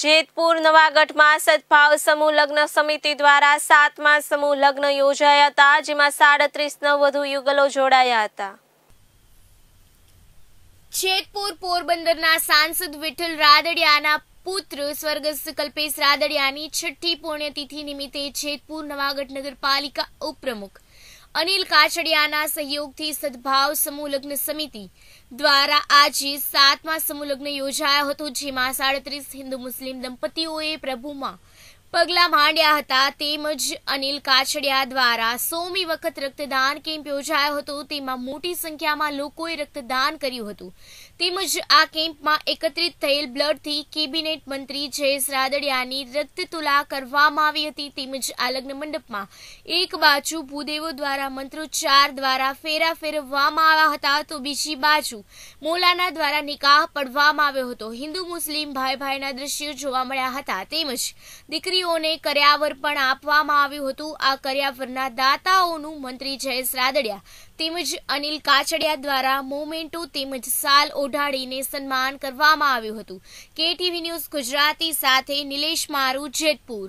જેતપુર નવાગઢમાં સદભાવ સમૂહ લગ્ન સમિતિ દ્વારા સાતમા સમૂહ લગ્ન યોજાયા હતા જેમાં સાડત્રીસના વધુ યુગલો જોડાયા હતા જેતપુર પોરબંદરના સાંસદ વિઠ્ઠલ રાદડિયાના પુત્ર સ્વર્ગસ્થ કલ્પેશ રાદડિયાની છઠ્ઠી પુણ્યતિથિ નિમિત્તે જેતપુર નવાગઢ નગરપાલિકા ઉપપ્રમુખ અનિલ કાછડિયાના સહયોગથી સદભાવ સમૂહ લગ્ન સમિતિ દ્વારા આજે સાતમા સમૂહ લગ્ન યોજાયો હતો જેમાં સાડત્રીસ હિન્દુ મુસ્લિમ દંપતીઓએ પ્રભુમાં પગલાં માંડ્યા હતા તેમજ અનિલ કાછડિયા દ્વારા સોમી વખત રક્તદાન કેમ્પ યોજાયો હતો તેમાં મોટી સંખ્યામાં લોકોએ રક્તદાન કર્યું હતું તેમજ આ કેમ્પમાં એકત્રિત થયેલ બ્લડથી કેબિનેટ મંત્રી જયેશ રાદડિયાની રક્ત તુલા કરવામાં આવી હતી તેમજ આ લગ્ન મંડપમાં એક બાજુ ભૂદેવો દ્વારા મંત્રોચ્ચાર દ્વારા ફેરા ફેરવવામાં આવ્યા હતા તો બીજી બાજુ મોલાના દ્વારા નિકાહ પડવામાં આવ્યો હતો હિન્દુ મુસ્લિમ ભાઈ ભાઈના દ્રશ્યો જોવા મળ્યા હતા તેમજ દીકરી મંત્રીઓને કર્યાવર પણ આપવામાં આવ્યું હતું આ કર્યાવરના દાતાઓનું મંત્રી જયેશ રાદડિયા તેમજ અનિલ કાછડિયા દ્વારા મોમેન્ટો તેમજ સાલ ઓઢાડીને સન્માન કરવામાં આવ્યું હતું કેટીવી ન્યૂઝ ગુજરાતી સાથે નિલેશ મારુ જેતપુર